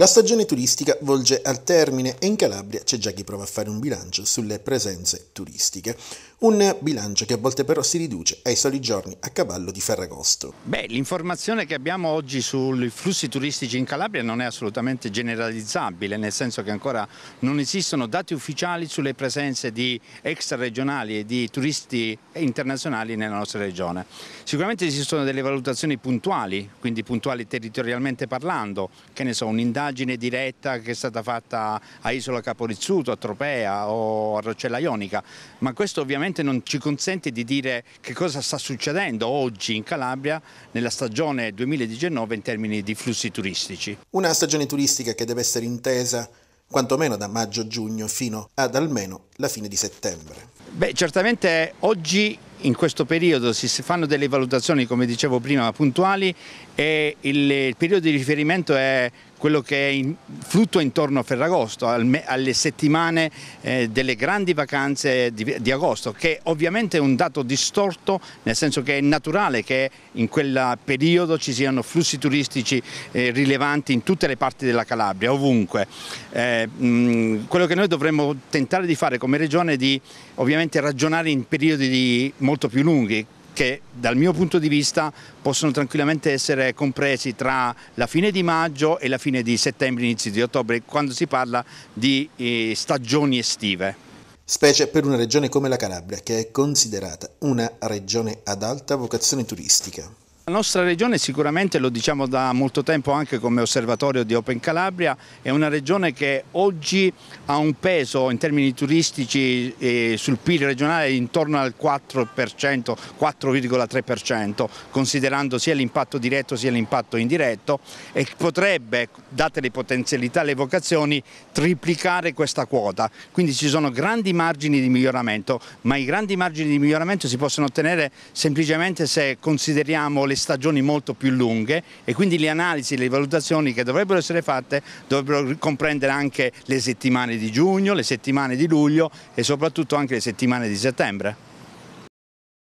La stagione turistica volge al termine e in Calabria c'è già chi prova a fare un bilancio sulle presenze turistiche. Un bilancio che a volte però si riduce ai soli giorni a cavallo di Ferragosto. Beh, l'informazione che abbiamo oggi sui flussi turistici in Calabria non è assolutamente generalizzabile, nel senso che ancora non esistono dati ufficiali sulle presenze di extraregionali e di turisti internazionali nella nostra regione. Sicuramente esistono delle valutazioni puntuali, quindi puntuali territorialmente parlando, che ne so, un'indagine indagine diretta che è stata fatta a Isola Caporizzuto, a Tropea o a Roccella Ionica, ma questo ovviamente non ci consente di dire che cosa sta succedendo oggi in Calabria nella stagione 2019 in termini di flussi turistici. Una stagione turistica che deve essere intesa quantomeno da maggio-giugno fino ad almeno la fine di settembre. Beh, certamente oggi in questo periodo si fanno delle valutazioni, come dicevo prima, puntuali e il periodo di riferimento è quello che è in, flutto intorno a Ferragosto, al, alle settimane eh, delle grandi vacanze di, di, agosto, che ovviamente è un dato distorto, nel senso che è naturale che in quel periodo ci siano flussi turistici eh, rilevanti in tutte le parti della Calabria, ovunque. Eh, mh, quello che noi dovremmo tentare di fare come regione è di ovviamente ragionare in periodi di, molto più lunghi, che dal mio punto di vista possono tranquillamente essere compresi tra la fine di maggio e la fine di settembre, inizio di ottobre, quando si parla di eh, stagioni estive. Specie per una regione come la Calabria, che è considerata una regione ad alta vocazione turistica. La nostra regione sicuramente, lo diciamo da molto tempo anche come osservatorio di Open Calabria, è una regione che oggi ha un peso in termini turistici eh, sul PIL regionale intorno al 4%, 4,3%, considerando sia l'impatto diretto sia l'impatto indiretto e potrebbe, date le potenzialità e le vocazioni, triplicare questa quota. Quindi ci sono grandi margini di miglioramento, ma i grandi margini di miglioramento si possono ottenere semplicemente se consideriamo le stagioni molto più lunghe e quindi le analisi e le valutazioni che dovrebbero essere fatte dovrebbero comprendere anche le settimane di giugno, le settimane di luglio e soprattutto anche le settimane di settembre.